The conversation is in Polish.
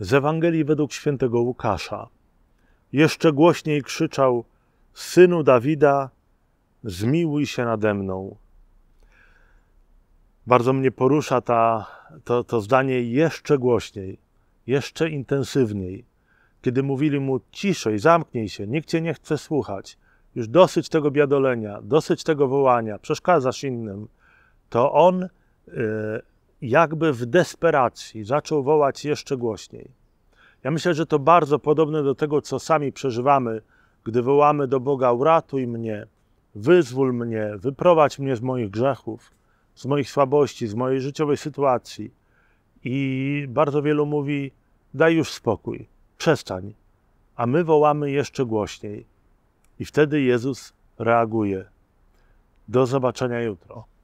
z Ewangelii według świętego Łukasza. Jeszcze głośniej krzyczał: Synu Dawida, zmiłuj się nade mną. Bardzo mnie porusza ta, to, to zdanie jeszcze głośniej, jeszcze intensywniej. Kiedy mówili mu ciszej, zamknij się, nikt cię nie chce słuchać, już dosyć tego biadolenia, dosyć tego wołania, przeszkadzasz innym, to on y, jakby w desperacji zaczął wołać jeszcze głośniej. Ja myślę, że to bardzo podobne do tego, co sami przeżywamy, gdy wołamy do Boga: uratuj mnie, wyzwól mnie, wyprowadź mnie z moich grzechów, z moich słabości, z mojej życiowej sytuacji. I bardzo wielu mówi: daj już spokój, przestań. A my wołamy jeszcze głośniej. I wtedy Jezus reaguje. Do zobaczenia jutro.